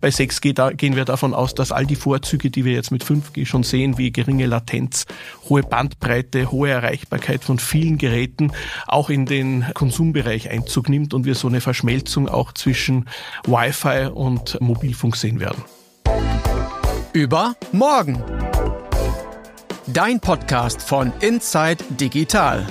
Bei 6G gehen wir davon aus, dass all die Vorzüge, die wir jetzt mit 5G schon sehen, wie geringe Latenz, hohe Bandbreite, hohe Erreichbarkeit von vielen Geräten, auch in den Konsumbereich Einzug nimmt und wir so eine Verschmelzung auch zwischen Wi-Fi und Mobilfunk sehen werden. Über morgen. Dein Podcast von Inside Digital.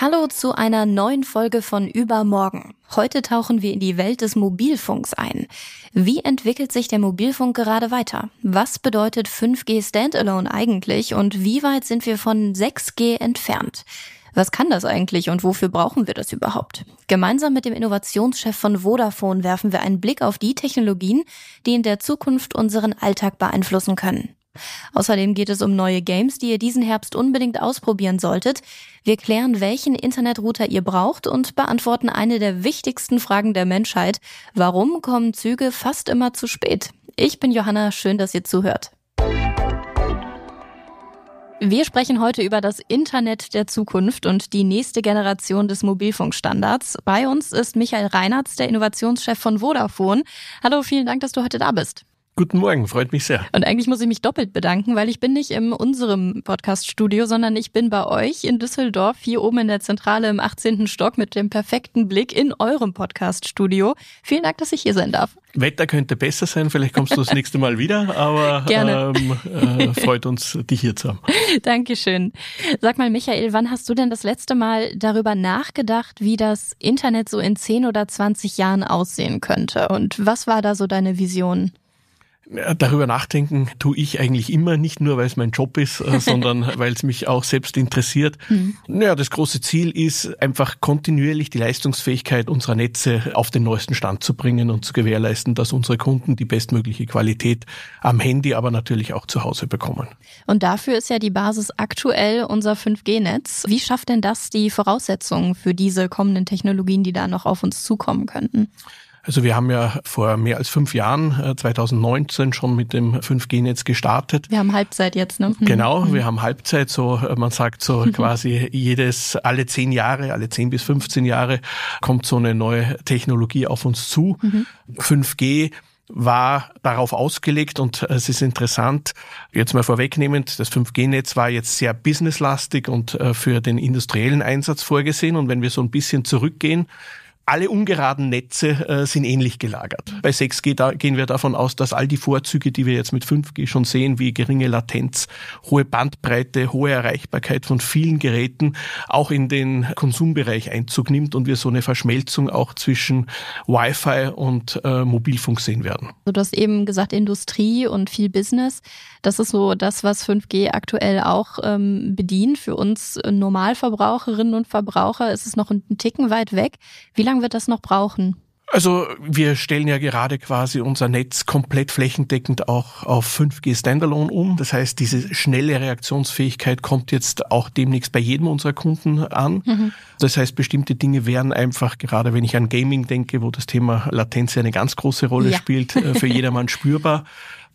Hallo zu einer neuen Folge von Übermorgen. Heute tauchen wir in die Welt des Mobilfunks ein. Wie entwickelt sich der Mobilfunk gerade weiter? Was bedeutet 5G Standalone eigentlich und wie weit sind wir von 6G entfernt? Was kann das eigentlich und wofür brauchen wir das überhaupt? Gemeinsam mit dem Innovationschef von Vodafone werfen wir einen Blick auf die Technologien, die in der Zukunft unseren Alltag beeinflussen können. Außerdem geht es um neue Games, die ihr diesen Herbst unbedingt ausprobieren solltet. Wir klären, welchen Internetrouter ihr braucht und beantworten eine der wichtigsten Fragen der Menschheit. Warum kommen Züge fast immer zu spät? Ich bin Johanna, schön, dass ihr zuhört. Wir sprechen heute über das Internet der Zukunft und die nächste Generation des Mobilfunkstandards. Bei uns ist Michael Reinhardt, der Innovationschef von Vodafone. Hallo, vielen Dank, dass du heute da bist. Guten Morgen, freut mich sehr. Und eigentlich muss ich mich doppelt bedanken, weil ich bin nicht in unserem Podcast-Studio, sondern ich bin bei euch in Düsseldorf, hier oben in der Zentrale im 18. Stock mit dem perfekten Blick in eurem Podcast-Studio. Vielen Dank, dass ich hier sein darf. Wetter könnte besser sein, vielleicht kommst du das nächste Mal wieder, aber ähm, äh, freut uns, dich hier zu haben. Dankeschön. Sag mal, Michael, wann hast du denn das letzte Mal darüber nachgedacht, wie das Internet so in 10 oder 20 Jahren aussehen könnte? Und was war da so deine Vision? Darüber nachdenken tue ich eigentlich immer, nicht nur, weil es mein Job ist, äh, sondern weil es mich auch selbst interessiert. Mhm. Naja, das große Ziel ist einfach kontinuierlich die Leistungsfähigkeit unserer Netze auf den neuesten Stand zu bringen und zu gewährleisten, dass unsere Kunden die bestmögliche Qualität am Handy, aber natürlich auch zu Hause bekommen. Und dafür ist ja die Basis aktuell unser 5G-Netz. Wie schafft denn das die Voraussetzungen für diese kommenden Technologien, die da noch auf uns zukommen könnten? Also wir haben ja vor mehr als fünf Jahren, 2019, äh, schon mit dem 5G-Netz gestartet. Wir haben Halbzeit jetzt, ne? Mhm. Genau, mhm. wir haben Halbzeit, so äh, man sagt so mhm. quasi jedes, alle zehn Jahre, alle zehn bis 15 Jahre kommt so eine neue Technologie auf uns zu. 5G war darauf ausgelegt und äh, es ist interessant, jetzt mal vorwegnehmend, das 5G-Netz war jetzt sehr businesslastig und für den industriellen Einsatz vorgesehen und wenn wir so ein bisschen zurückgehen, alle ungeraden Netze äh, sind ähnlich gelagert. Bei 6G gehen wir davon aus, dass all die Vorzüge, die wir jetzt mit 5G schon sehen, wie geringe Latenz, hohe Bandbreite, hohe Erreichbarkeit von vielen Geräten, auch in den Konsumbereich Einzug nimmt und wir so eine Verschmelzung auch zwischen Wi-Fi und äh, Mobilfunk sehen werden. Also du hast eben gesagt, Industrie und viel Business. Das ist so das, was 5G aktuell auch ähm, bedient. Für uns Normalverbraucherinnen und Verbraucher ist es noch einen Ticken weit weg. Wie lange lange wird das noch brauchen? Also wir stellen ja gerade quasi unser Netz komplett flächendeckend auch auf 5G Standalone um. Das heißt, diese schnelle Reaktionsfähigkeit kommt jetzt auch demnächst bei jedem unserer Kunden an. Mhm. Das heißt, bestimmte Dinge werden einfach, gerade wenn ich an Gaming denke, wo das Thema Latenz ja eine ganz große Rolle ja. spielt, äh, für jedermann spürbar.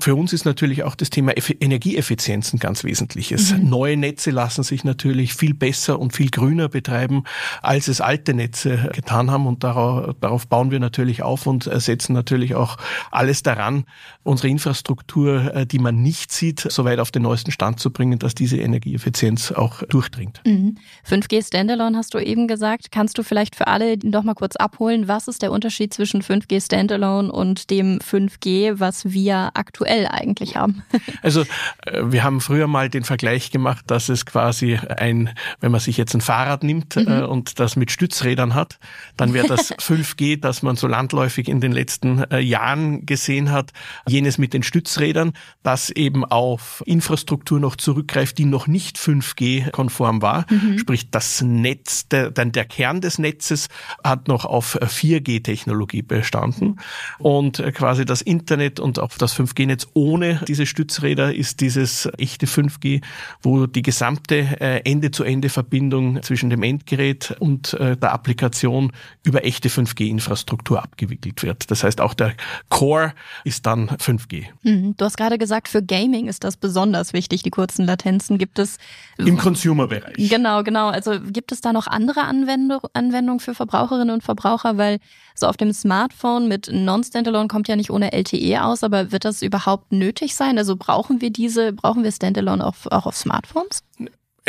Für uns ist natürlich auch das Thema Energieeffizienz ein ganz wesentliches. Mhm. Neue Netze lassen sich natürlich viel besser und viel grüner betreiben, als es alte Netze getan haben. Und darauf, bauen wir natürlich auf und setzen natürlich auch alles daran, unsere Infrastruktur, äh, die man nicht sieht, soweit auf den neuesten Stand zu bringen, dass diese Energieeffizienz auch durchdringt. Mhm. 5G Standalone hast du eben gesagt. Kannst du vielleicht für alle noch mal kurz abholen, was ist der Unterschied zwischen 5G Standalone und dem 5G, was wir aktuell aktuell eigentlich haben. Also äh, wir haben früher mal den Vergleich gemacht, dass es quasi ein, wenn man sich jetzt ein Fahrrad nimmt äh, mhm. und das mit Stützrädern hat, dann wäre das 5G, das man so landläufig in den letzten äh, Jahren gesehen hat, jenes mit den Stützrädern, das eben auf Infrastruktur noch zurückgreift, die noch nicht 5G-konform war. Mhm. Sprich, das Netz, der, der Kern des Netzes hat noch auf 4G-Technologie bestanden und quasi das Internet und auch das 5G-Netz jetzt ohne diese Stützräder ist dieses echte 5G, wo die gesamte äh, Ende-zu-Ende-Verbindung zwischen dem Endgerät und äh, der Applikation über echte 5G-Infrastruktur abgewickelt wird. Das heißt, auch der Core ist dann 5G. Mhm. Du hast gerade gesagt, für Gaming ist das besonders wichtig, die kurzen Latenzen. Gibt es im Consumer-Bereich? Genau, genau. Also gibt es da noch andere Anwendungen für Verbraucherinnen und Verbraucher, weil so auf dem Smartphone mit Non-Standalone kommt ja nicht ohne LTE aus, aber wird das überhaupt nötig sein? Also brauchen wir diese, brauchen wir Standalone auch, auch auf Smartphones?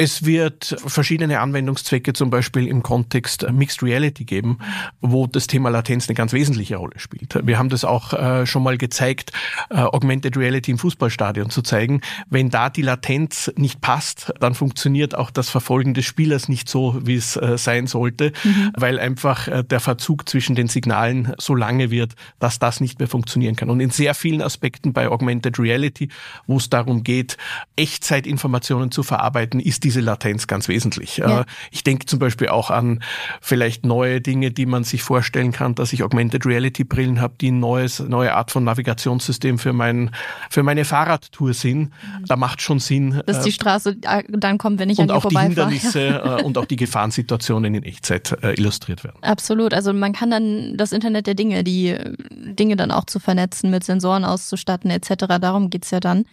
Es wird verschiedene Anwendungszwecke zum Beispiel im Kontext Mixed Reality geben, wo das Thema Latenz eine ganz wesentliche Rolle spielt. Wir haben das auch äh, schon mal gezeigt, äh, Augmented Reality im Fußballstadion zu zeigen. Wenn da die Latenz nicht passt, dann funktioniert auch das Verfolgen des Spielers nicht so, wie es äh, sein sollte, mhm. weil einfach der Verzug zwischen den Signalen so lange wird, dass das nicht mehr funktionieren kann. Und in sehr vielen Aspekten bei Augmented Reality, wo es darum geht, Echtzeitinformationen zu verarbeiten, ist die diese Latenz ganz wesentlich. Ja. Äh, ich denke zum Beispiel auch an vielleicht neue Dinge, die man sich vorstellen kann, dass ich Augmented Reality Brillen habe, die eine neue Art von Navigationssystem für mein, für meine Fahrradtour sind. Mhm. Da macht schon Sinn. Dass äh, die Straße äh, dann kommt, wenn ich an und an auch die Hindernisse und auch die Gefahrensituationen in Echtzeit illustriert werden. Absolut. Also man kann dann das Internet der Dinge, die Dinge dann auch zu vernetzen, mit Sensoren auszustatten etc. Darum geht es ja dann.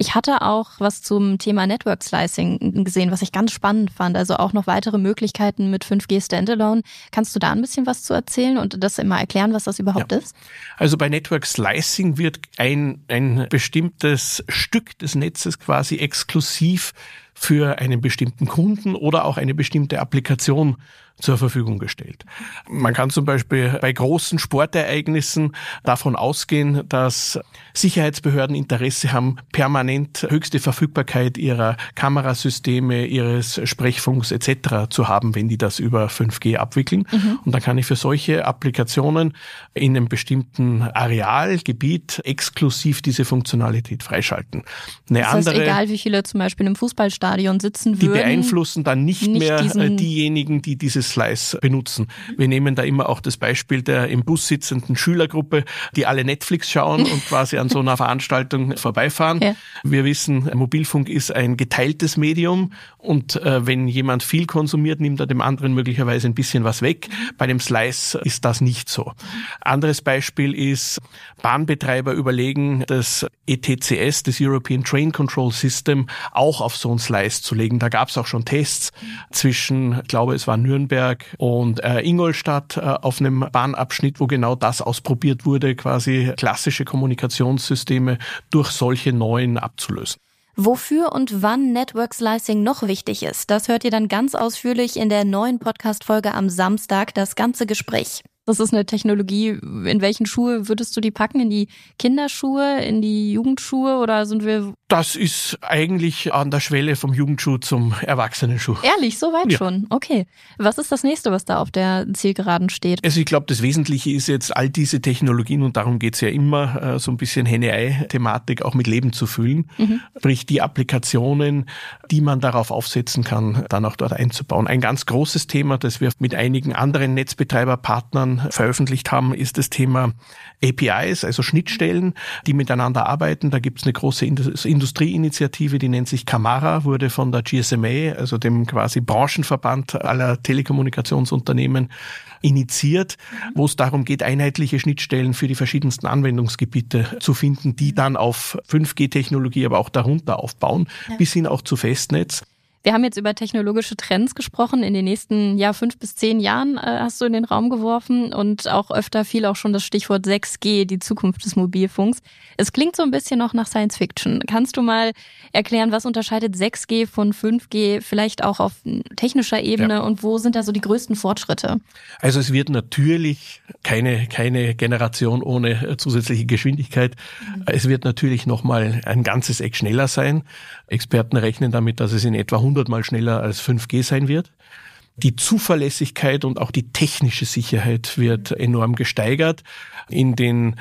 Ich hatte auch was zum Thema Network Slicing gesehen, was ich ganz spannend fand. Also auch noch weitere Möglichkeiten mit 5G Standalone. Kannst du da ein bisschen was zu erzählen und das immer erklären, was das überhaupt ja. ist? Also bei Network Slicing wird ein, ein bestimmtes Stück des Netzes quasi exklusiv für einen bestimmten Kunden oder auch eine bestimmte Applikation zur Verfügung gestellt. Man kann zum Beispiel bei großen Sportereignissen davon ausgehen, dass Sicherheitsbehörden Interesse haben, permanent höchste Verfügbarkeit ihrer Kamerasysteme, ihres Sprechfunks etc. zu haben, wenn die das über 5G abwickeln. Mhm. Und dann kann ich für solche Applikationen in einem bestimmten Arealgebiet exklusiv diese Funktionalität freischalten. Eine das heißt, egal wie viele zum Beispiel im Fußballstadion sitzen würden. Die beeinflussen dann nicht, nicht mehr äh, diejenigen, die dieses Slice benutzen. Wir nehmen da immer auch das Beispiel der im Bus sitzenden Schülergruppe, die alle Netflix schauen und quasi an so einer Veranstaltung vorbeifahren. Ja. Wir wissen, Mobilfunk ist ein geteiltes Medium und äh, wenn jemand viel konsumiert, nimmt er dem anderen möglicherweise ein bisschen was weg. Bei dem Slice ist das nicht so. Anderes Beispiel ist, Bahnbetreiber überlegen, das ETCS, das European Train Control System, auch auf so einen Slice zu legen. Da gab es auch schon Tests zwischen, ich glaube, es war Nürnberg und äh, Ingolstadt äh, auf einem Bahnabschnitt, wo genau das ausprobiert wurde, quasi klassische Kommunikationssysteme durch solche neuen abzulösen. Wofür und wann Network Slicing noch wichtig ist, das hört ihr dann ganz ausführlich in der neuen Podcast-Folge am Samstag, das ganze Gespräch. Das ist eine Technologie. In welchen Schuhe würdest du die packen? In die Kinderschuhe, in die Jugendschuhe oder sind wir? Das ist eigentlich an der Schwelle vom Jugendschuh zum Erwachsenenschuh. Ehrlich, soweit ja. schon. Okay. Was ist das nächste, was da auf der Zielgeraden steht? Also ich glaube, das Wesentliche ist jetzt all diese Technologien und darum geht es ja immer, äh, so ein bisschen Henne-Ei-Thematik auch mit Leben zu füllen. Mhm. Sprich, die Applikationen, die man darauf aufsetzen kann, dann auch dort einzubauen. Ein ganz großes Thema, das wir mit einigen anderen Netzbetreiberpartnern veröffentlicht haben, ist das Thema APIs, also Schnittstellen, die miteinander arbeiten. Da gibt es eine große Industrieinitiative, die nennt sich Camara, wurde von der GSMA, also dem quasi Branchenverband aller Telekommunikationsunternehmen, initiiert, wo es darum geht, einheitliche Schnittstellen für die verschiedensten Anwendungsgebiete zu finden, die dann auf 5G-Technologie, aber auch darunter aufbauen, ja. bis hin auch zu Festnetz. Wir haben jetzt über technologische Trends gesprochen. In den nächsten ja, fünf bis zehn Jahren äh, hast du in den Raum geworfen und auch öfter fiel auch schon das Stichwort 6G, die Zukunft des Mobilfunks. Es klingt so ein bisschen noch nach Science Fiction. Kannst du mal erklären, was unterscheidet 6G von 5G, vielleicht auch auf technischer Ebene ja. und wo sind da so die größten Fortschritte? Also es wird natürlich keine, keine Generation ohne zusätzliche Geschwindigkeit. Mhm. Es wird natürlich nochmal ein ganzes Eck schneller sein. Experten rechnen damit, dass es in etwa 100 Mal schneller als 5G sein wird. Die Zuverlässigkeit und auch die technische Sicherheit wird enorm gesteigert. In den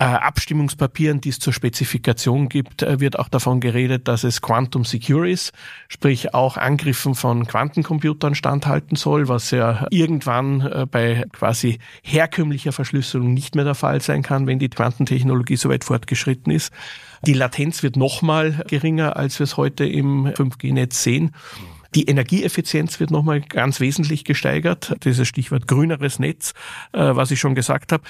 äh, Abstimmungspapieren, die es zur Spezifikation gibt, äh, wird auch davon geredet, dass es Quantum Secure ist, sprich auch Angriffen von Quantencomputern standhalten soll, was ja irgendwann äh, bei quasi herkömmlicher Verschlüsselung nicht mehr der Fall sein kann, wenn die Quantentechnologie so weit fortgeschritten ist. Die Latenz wird nochmal geringer, als wir es heute im 5G-Netz sehen. Die Energieeffizienz wird nochmal ganz wesentlich gesteigert. Dieses Stichwort grüneres Netz, äh, was ich schon gesagt habe.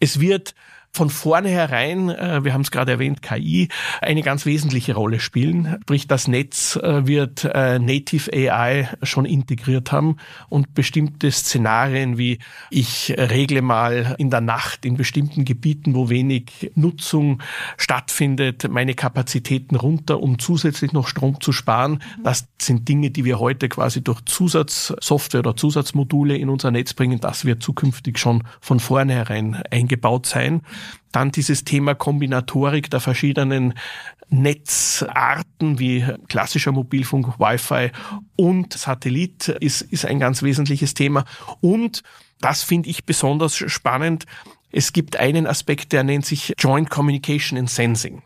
Es wird von vornherein, äh, wir haben es gerade erwähnt, KI, eine ganz wesentliche Rolle spielen. Sprich, das Netz äh, wird äh, Native AI schon integriert haben und bestimmte Szenarien wie ich regle mal in der Nacht in bestimmten Gebieten, wo wenig Nutzung stattfindet, meine Kapazitäten runter, um zusätzlich noch Strom zu sparen. Das sind Dinge, die wir heute quasi durch Zusatzsoftware oder Zusatzmodule in unser Netz bringen. Das wird zukünftig schon von vornherein eingebaut sein. Dann dieses Thema Kombinatorik der verschiedenen Netzarten wie klassischer Mobilfunk, Wi-Fi und Satellit ist, ist ein ganz wesentliches Thema. Und das finde ich besonders spannend, es gibt einen Aspekt, der nennt sich Joint Communication and Sensing.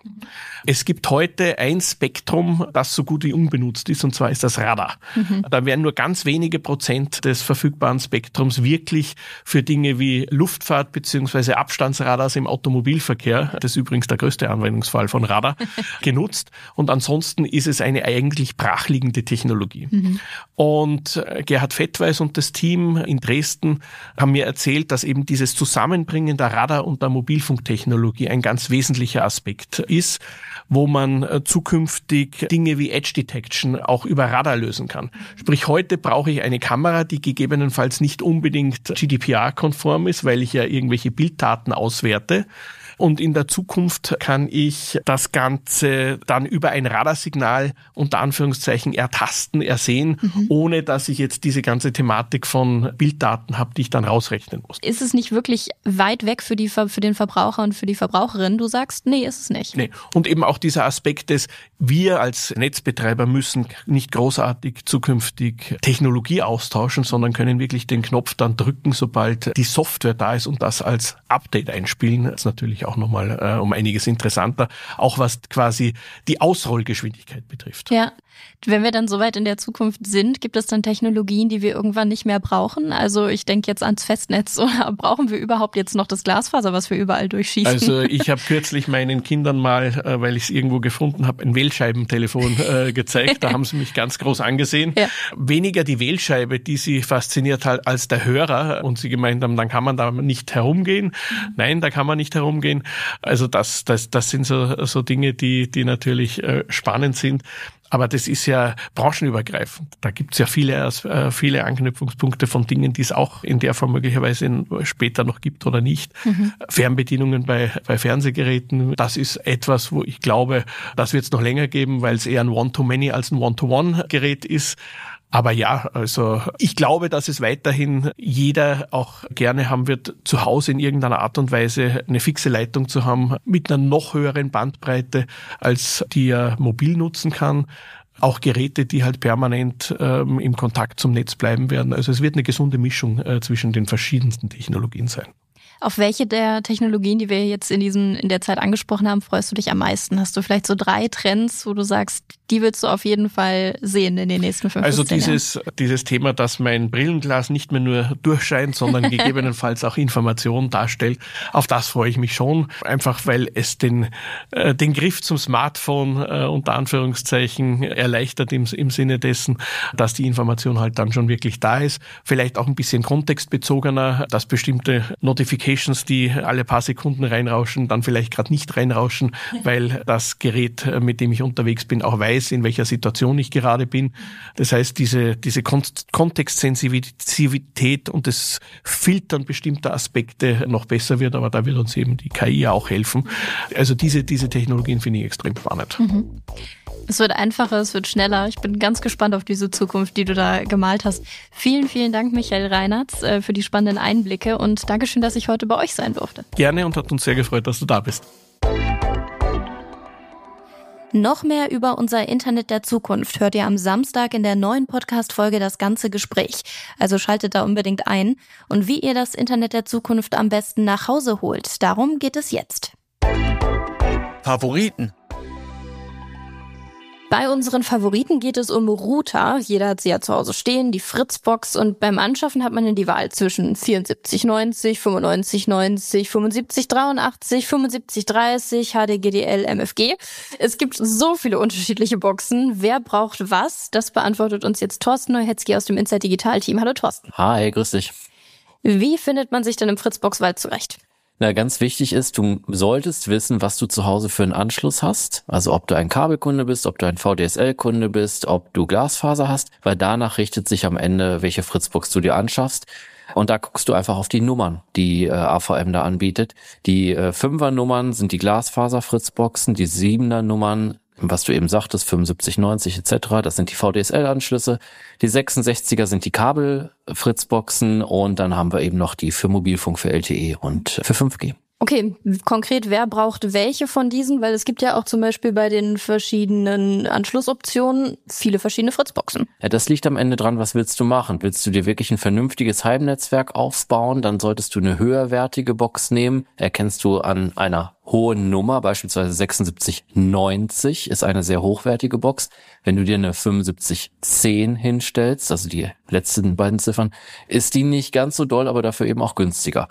Es gibt heute ein Spektrum, das so gut wie unbenutzt ist, und zwar ist das Radar. Mhm. Da werden nur ganz wenige Prozent des verfügbaren Spektrums wirklich für Dinge wie Luftfahrt beziehungsweise Abstandsradars im Automobilverkehr, das ist übrigens der größte Anwendungsfall von Radar, genutzt. Und ansonsten ist es eine eigentlich brachliegende Technologie. Mhm. Und äh, Gerhard Fettweis und das Team in Dresden haben mir erzählt, dass eben dieses Zusammenbringen in der Radar- und der Mobilfunktechnologie ein ganz wesentlicher Aspekt ist, wo man äh, zukünftig Dinge wie Edge Detection auch über Radar lösen kann. Sprich, heute brauche ich eine Kamera, die gegebenenfalls nicht unbedingt GDPR-konform ist, weil ich ja irgendwelche Bilddaten auswerte und in der Zukunft kann ich das Ganze dann über ein Radarsignal unter Anführungszeichen ertasten, ersehen, mhm. ohne dass ich jetzt diese ganze Thematik von Bilddaten habe, die ich dann rausrechnen muss. Ist es nicht wirklich weit weg für, die, für den Verbraucher und für die Verbraucherin? Du sagst, nee, ist es nicht. Nee. Und eben auch dieser Aspekt des, wir als Netzbetreiber müssen nicht großartig zukünftig Technologie austauschen, sondern können wirklich den Knopf dann drücken, sobald die Software da ist und das als Update einspielen, ist natürlich auch nochmal äh, um einiges interessanter, auch was quasi die Ausrollgeschwindigkeit betrifft. Ja, wenn wir dann soweit in der Zukunft sind, gibt es dann Technologien, die wir irgendwann nicht mehr brauchen? Also ich denke jetzt ans Festnetz oder brauchen wir überhaupt jetzt noch das Glasfaser, was wir überall durchschießen? Also ich habe kürzlich meinen Kindern mal, äh, weil ich es irgendwo gefunden habe, ein Wählscheibentelefon äh, gezeigt. Da haben sie mich ganz groß angesehen. Ja. Weniger die Wählscheibe, die sie fasziniert hat, als der Hörer und sie gemeint haben, dann kann man da nicht herumgehen. Mhm. Nein, da kann man nicht herumgehen. Also das, das, das sind so, so Dinge, die, die natürlich äh, spannend sind. Aber das ist ja branchenübergreifend. Da gibt es ja viele, äh, viele Anknüpfungspunkte von Dingen, die es auch in der Form möglicherweise später noch gibt oder nicht. Mhm. Fernbedienungen bei, bei Fernsehgeräten, das ist etwas, wo ich glaube, das wird es noch länger geben, weil es eher ein One-to-Many als ein One-to-One-Gerät ist. Aber ja, also ich glaube, dass es weiterhin jeder auch gerne haben wird, zu Hause in irgendeiner Art und Weise eine fixe Leitung zu haben mit einer noch höheren Bandbreite, als die er mobil nutzen kann auch Geräte, die halt permanent ähm, im Kontakt zum Netz bleiben werden. Also es wird eine gesunde Mischung äh, zwischen den verschiedensten Technologien sein. Auf welche der Technologien, die wir jetzt in diesem, in der Zeit angesprochen haben, freust du dich am meisten? Hast du vielleicht so drei Trends, wo du sagst, die willst du auf jeden Fall sehen in den nächsten fünf Also dieses, Jahren? dieses Thema, dass mein Brillenglas nicht mehr nur durchscheint, sondern gegebenenfalls auch Informationen darstellt, auf das freue ich mich schon. Einfach weil es den, äh, den Griff zum Smartphone äh, unter Anführungszeichen erleichtert im, im Sinne dessen, dass die Information halt dann schon wirklich da ist. Vielleicht auch ein bisschen kontextbezogener, dass bestimmte Notifikationen Notifications, die alle paar Sekunden reinrauschen, dann vielleicht gerade nicht reinrauschen, weil das Gerät, äh, mit dem ich unterwegs bin, auch weiß, in welcher Situation ich gerade bin. Das heißt, diese, diese Kontextsensitivität und das Filtern bestimmter Aspekte noch besser wird, aber da wird uns eben die KI auch helfen. Also diese, diese Technologien finde ich extrem spannend. Mhm. Es wird einfacher, es wird schneller. Ich bin ganz gespannt auf diese Zukunft, die du da gemalt hast. Vielen, vielen Dank, Michael Reinertz, äh, für die spannenden Einblicke und Dankeschön, dass ich heute bei euch sein durfte. Gerne und hat uns sehr gefreut, dass du da bist. Noch mehr über unser Internet der Zukunft hört ihr am Samstag in der neuen Podcast-Folge Das ganze Gespräch. Also schaltet da unbedingt ein. Und wie ihr das Internet der Zukunft am besten nach Hause holt, darum geht es jetzt. Favoriten bei unseren Favoriten geht es um Router. Jeder hat sie ja zu Hause stehen, die Fritzbox. Und beim Anschaffen hat man dann die Wahl zwischen 7490, 9590, 7583, 7530, HDGDL, MFG. Es gibt so viele unterschiedliche Boxen. Wer braucht was? Das beantwortet uns jetzt Thorsten Neuhetzki aus dem Inside Digital Team. Hallo Thorsten. Hi, grüß dich. Wie findet man sich denn im Fritzbox-Wald zurecht? Na, ganz wichtig ist, du solltest wissen, was du zu Hause für einen Anschluss hast. Also ob du ein Kabelkunde bist, ob du ein VDSL-Kunde bist, ob du Glasfaser hast, weil danach richtet sich am Ende, welche Fritzbox du dir anschaffst. Und da guckst du einfach auf die Nummern, die äh, AVM da anbietet. Die äh, Fünfer-Nummern sind die Glasfaser-Fritzboxen, die Siebener-Nummern was du eben sagtest, 75, 90 etc., das sind die VDSL-Anschlüsse. Die 66er sind die Kabel-Fritzboxen und dann haben wir eben noch die für Mobilfunk, für LTE und für 5G. Okay, konkret, wer braucht welche von diesen? Weil es gibt ja auch zum Beispiel bei den verschiedenen Anschlussoptionen viele verschiedene Fritzboxen. Ja, das liegt am Ende dran, was willst du machen? Willst du dir wirklich ein vernünftiges Heimnetzwerk aufbauen? Dann solltest du eine höherwertige Box nehmen. Erkennst du an einer hohen Nummer, beispielsweise 7690 ist eine sehr hochwertige Box. Wenn du dir eine 7510 hinstellst, also die letzten beiden Ziffern, ist die nicht ganz so doll, aber dafür eben auch günstiger.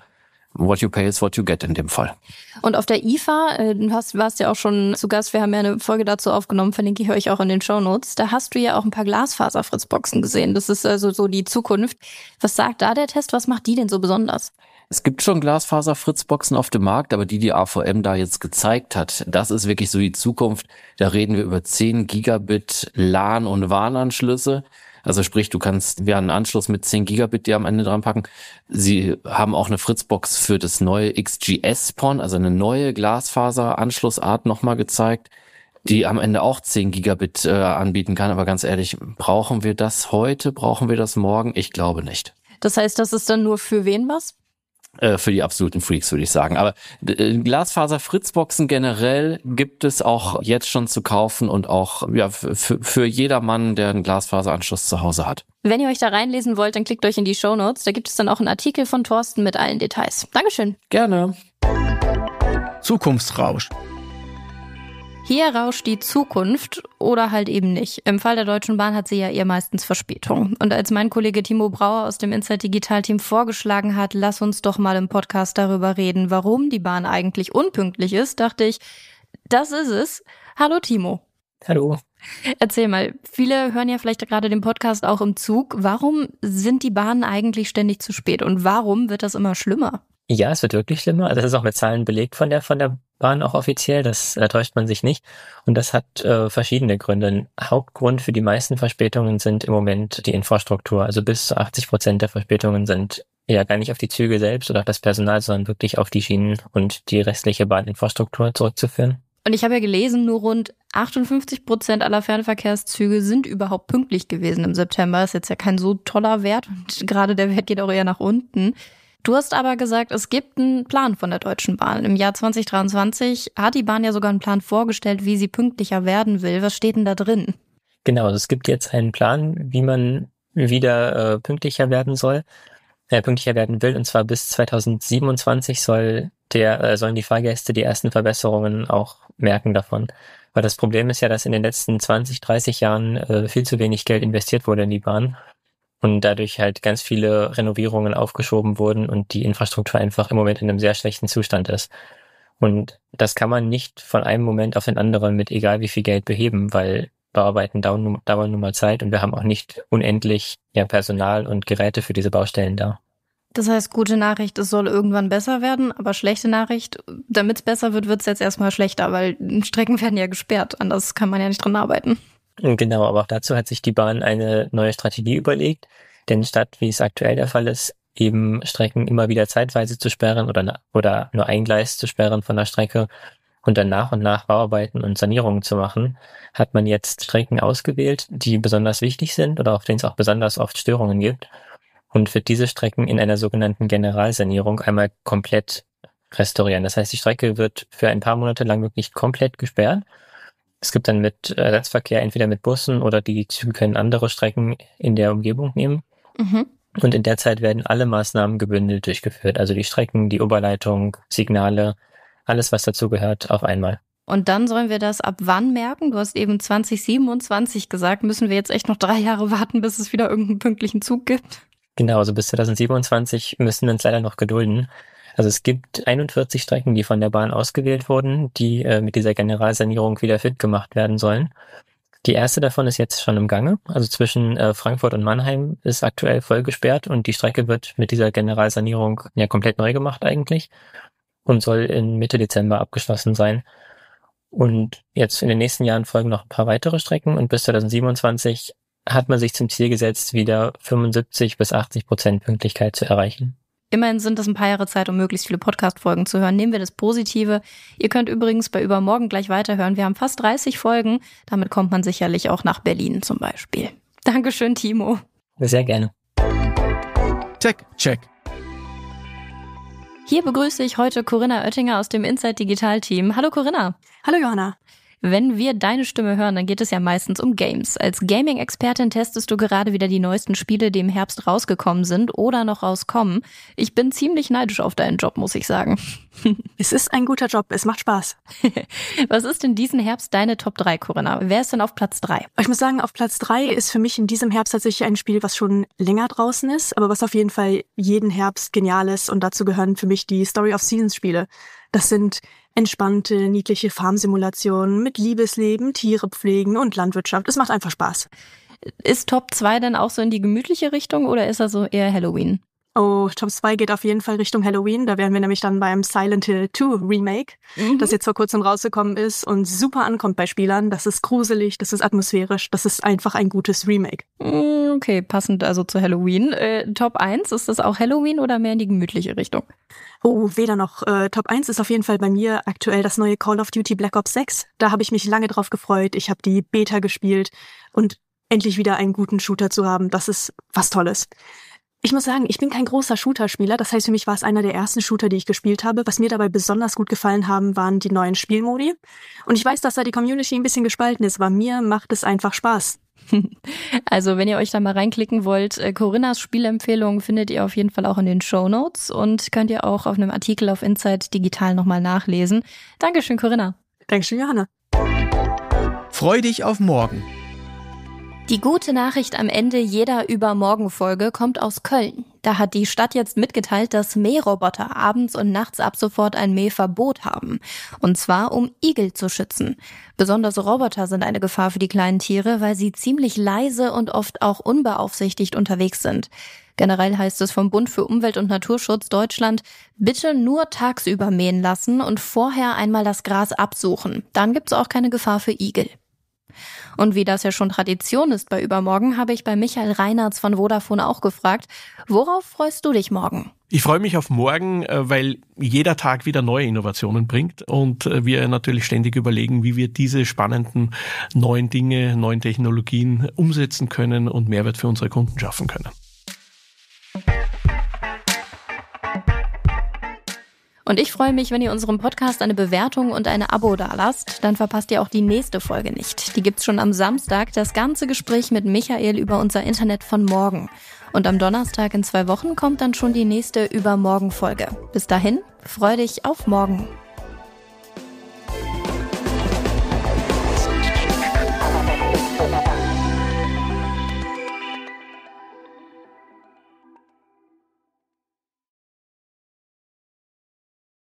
What you pay is what you get in dem Fall. Und auf der IFA, äh, du hast, warst ja auch schon zu Gast, wir haben ja eine Folge dazu aufgenommen, verlinke ich euch auch in den Show Notes. Da hast du ja auch ein paar Glasfaser-Fritzboxen gesehen. Das ist also so die Zukunft. Was sagt da der Test? Was macht die denn so besonders? Es gibt schon Glasfaser-Fritzboxen auf dem Markt, aber die, die AVM da jetzt gezeigt hat, das ist wirklich so die Zukunft. Da reden wir über 10 Gigabit LAN- und WAN-Anschlüsse. Also sprich, du kannst ja einen Anschluss mit 10 Gigabit dir am Ende dran packen. Sie haben auch eine Fritzbox für das neue XGS-PON, also eine neue Glasfaser-Anschlussart nochmal gezeigt, die am Ende auch 10 Gigabit äh, anbieten kann. Aber ganz ehrlich, brauchen wir das heute? Brauchen wir das morgen? Ich glaube nicht. Das heißt, das ist dann nur für wen was? Äh, für die absoluten Freaks, würde ich sagen. Aber äh, Glasfaser-Fritzboxen generell gibt es auch jetzt schon zu kaufen und auch ja, für, jedermann, der einen Glasfaseranschluss zu Hause hat. Wenn ihr euch da reinlesen wollt, dann klickt euch in die Show Notes. Da gibt es dann auch einen Artikel von Thorsten mit allen Details. Dankeschön. Gerne. Zukunftsrausch hier rauscht die Zukunft oder halt eben nicht. Im Fall der Deutschen Bahn hat sie ja eher meistens Verspätung. Und als mein Kollege Timo Brauer aus dem Inside Digital Team vorgeschlagen hat, lass uns doch mal im Podcast darüber reden, warum die Bahn eigentlich unpünktlich ist, dachte ich, das ist es. Hallo Timo. Hallo. Erzähl mal, viele hören ja vielleicht gerade den Podcast auch im Zug. Warum sind die Bahnen eigentlich ständig zu spät und warum wird das immer schlimmer? Ja, es wird wirklich schlimmer. Also das ist auch mit Zahlen belegt von der, von der waren auch offiziell, das äh, täuscht man sich nicht. Und das hat äh, verschiedene Gründe. Ein Hauptgrund für die meisten Verspätungen sind im Moment die Infrastruktur. Also bis zu 80 Prozent der Verspätungen sind ja gar nicht auf die Züge selbst oder auf das Personal, sondern wirklich auf die Schienen und die restliche Bahninfrastruktur zurückzuführen. Und ich habe ja gelesen, nur rund 58 Prozent aller Fernverkehrszüge sind überhaupt pünktlich gewesen im September. Ist jetzt ja kein so toller Wert und gerade der Wert geht auch eher nach unten. Du hast aber gesagt, es gibt einen Plan von der Deutschen Bahn. Im Jahr 2023 hat die Bahn ja sogar einen Plan vorgestellt, wie sie pünktlicher werden will. Was steht denn da drin? Genau, es gibt jetzt einen Plan, wie man wieder äh, pünktlicher werden soll, äh, pünktlicher werden will. Und zwar bis 2027 soll der, äh, sollen die Fahrgäste die ersten Verbesserungen auch merken davon. Weil das Problem ist ja, dass in den letzten 20, 30 Jahren äh, viel zu wenig Geld investiert wurde in die Bahn und dadurch halt ganz viele Renovierungen aufgeschoben wurden und die Infrastruktur einfach im Moment in einem sehr schlechten Zustand ist. Und das kann man nicht von einem Moment auf den anderen mit egal wie viel Geld beheben, weil Bauarbeiten dauern, dauern nun mal Zeit und wir haben auch nicht unendlich ja, Personal und Geräte für diese Baustellen da. Das heißt, gute Nachricht, es soll irgendwann besser werden, aber schlechte Nachricht, damit es besser wird, wird es jetzt erstmal schlechter, weil Strecken werden ja gesperrt, anders kann man ja nicht dran arbeiten. Genau, aber auch dazu hat sich die Bahn eine neue Strategie überlegt. Denn statt, wie es aktuell der Fall ist, eben Strecken immer wieder zeitweise zu sperren oder, oder nur ein Gleis zu sperren von der Strecke und dann nach und nach Bauarbeiten und Sanierungen zu machen, hat man jetzt Strecken ausgewählt, die besonders wichtig sind oder auf denen es auch besonders oft Störungen gibt und wird diese Strecken in einer sogenannten Generalsanierung einmal komplett restaurieren. Das heißt, die Strecke wird für ein paar Monate lang wirklich komplett gesperrt es gibt dann mit äh, Ersatzverkehr entweder mit Bussen oder die Züge können andere Strecken in der Umgebung nehmen. Mhm. Und in der Zeit werden alle Maßnahmen gebündelt durchgeführt. Also die Strecken, die Oberleitung, Signale, alles, was dazugehört, auf einmal. Und dann sollen wir das ab wann merken? Du hast eben 2027 gesagt. Müssen wir jetzt echt noch drei Jahre warten, bis es wieder irgendeinen pünktlichen Zug gibt? Genau, also bis 2027 müssen wir uns leider noch gedulden. Also es gibt 41 Strecken, die von der Bahn ausgewählt wurden, die äh, mit dieser Generalsanierung wieder fit gemacht werden sollen. Die erste davon ist jetzt schon im Gange. Also zwischen äh, Frankfurt und Mannheim ist aktuell voll gesperrt und die Strecke wird mit dieser Generalsanierung ja komplett neu gemacht eigentlich und soll in Mitte Dezember abgeschlossen sein. Und jetzt in den nächsten Jahren folgen noch ein paar weitere Strecken und bis 2027 hat man sich zum Ziel gesetzt, wieder 75 bis 80 Prozent Pünktlichkeit zu erreichen. Immerhin sind es ein paar Jahre Zeit, um möglichst viele Podcast-Folgen zu hören. Nehmen wir das Positive. Ihr könnt übrigens bei Übermorgen gleich weiterhören. Wir haben fast 30 Folgen. Damit kommt man sicherlich auch nach Berlin zum Beispiel. Dankeschön, Timo. Sehr gerne. Check, Check. Hier begrüße ich heute Corinna Oettinger aus dem Inside Digital Team. Hallo Corinna. Hallo Johanna. Wenn wir deine Stimme hören, dann geht es ja meistens um Games. Als Gaming-Expertin testest du gerade wieder die neuesten Spiele, die im Herbst rausgekommen sind oder noch rauskommen. Ich bin ziemlich neidisch auf deinen Job, muss ich sagen. Es ist ein guter Job, es macht Spaß. Was ist denn diesen Herbst deine Top 3, Corinna? Wer ist denn auf Platz 3? Ich muss sagen, auf Platz 3 ist für mich in diesem Herbst tatsächlich ein Spiel, was schon länger draußen ist, aber was auf jeden Fall jeden Herbst genial ist und dazu gehören für mich die Story of Seasons Spiele. Das sind entspannte, niedliche Farmsimulationen mit Liebesleben, Tiere pflegen und Landwirtschaft. Es macht einfach Spaß. Ist Top 2 denn auch so in die gemütliche Richtung oder ist er so eher Halloween? Oh, Top 2 geht auf jeden Fall Richtung Halloween. Da wären wir nämlich dann beim Silent Hill 2 Remake, mhm. das jetzt vor kurzem rausgekommen ist und super ankommt bei Spielern. Das ist gruselig, das ist atmosphärisch, das ist einfach ein gutes Remake. Mm, okay, passend also zu Halloween. Äh, Top 1, ist das auch Halloween oder mehr in die gemütliche Richtung? Oh, weder noch. Äh, Top 1 ist auf jeden Fall bei mir aktuell das neue Call of Duty Black Ops 6. Da habe ich mich lange drauf gefreut. Ich habe die Beta gespielt und endlich wieder einen guten Shooter zu haben, das ist was Tolles. Ich muss sagen, ich bin kein großer Shooter-Spieler. Das heißt, für mich war es einer der ersten Shooter, die ich gespielt habe. Was mir dabei besonders gut gefallen haben, waren die neuen Spielmodi. Und ich weiß, dass da die Community ein bisschen gespalten ist, aber mir macht es einfach Spaß. Also, wenn ihr euch da mal reinklicken wollt, äh, Corinnas Spielempfehlungen findet ihr auf jeden Fall auch in den Show Notes und könnt ihr auch auf einem Artikel auf Insight Digital nochmal nachlesen. Dankeschön, Corinna. Dankeschön, Johanna. Freu dich auf morgen die gute Nachricht am Ende jeder Übermorgenfolge kommt aus Köln. Da hat die Stadt jetzt mitgeteilt, dass Mähroboter abends und nachts ab sofort ein Mähverbot haben. Und zwar, um Igel zu schützen. Besonders Roboter sind eine Gefahr für die kleinen Tiere, weil sie ziemlich leise und oft auch unbeaufsichtigt unterwegs sind. Generell heißt es vom Bund für Umwelt und Naturschutz Deutschland, bitte nur tagsüber mähen lassen und vorher einmal das Gras absuchen. Dann gibt's auch keine Gefahr für Igel. Und wie das ja schon Tradition ist bei Übermorgen, habe ich bei Michael Reinhardt von Vodafone auch gefragt, worauf freust du dich morgen? Ich freue mich auf morgen, äh, weil jeder Tag wieder neue Innovationen bringt und äh, wir natürlich ständig überlegen, wie wir diese spannenden neuen Dinge, neuen Technologien umsetzen können und Mehrwert für unsere Kunden schaffen können. Und ich freue mich, wenn ihr unserem Podcast eine Bewertung und eine Abo dalasst. Dann verpasst ihr auch die nächste Folge nicht. Die gibt's schon am Samstag, das ganze Gespräch mit Michael über unser Internet von morgen. Und am Donnerstag in zwei Wochen kommt dann schon die nächste Übermorgen-Folge. Bis dahin, freu dich auf morgen.